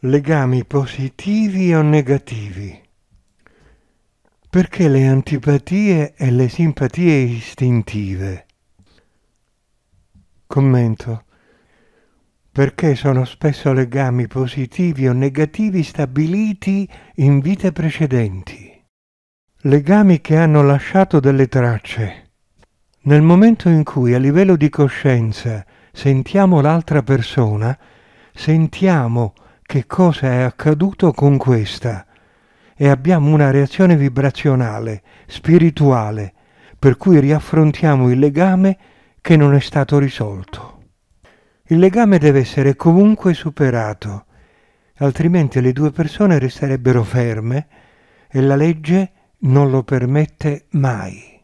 legami positivi o negativi. Perché le antipatie e le simpatie istintive? Commento. Perché sono spesso legami positivi o negativi stabiliti in vite precedenti. Legami che hanno lasciato delle tracce. Nel momento in cui a livello di coscienza sentiamo l'altra persona, sentiamo che cosa è accaduto con questa e abbiamo una reazione vibrazionale, spirituale, per cui riaffrontiamo il legame che non è stato risolto. Il legame deve essere comunque superato, altrimenti le due persone resterebbero ferme e la legge non lo permette mai.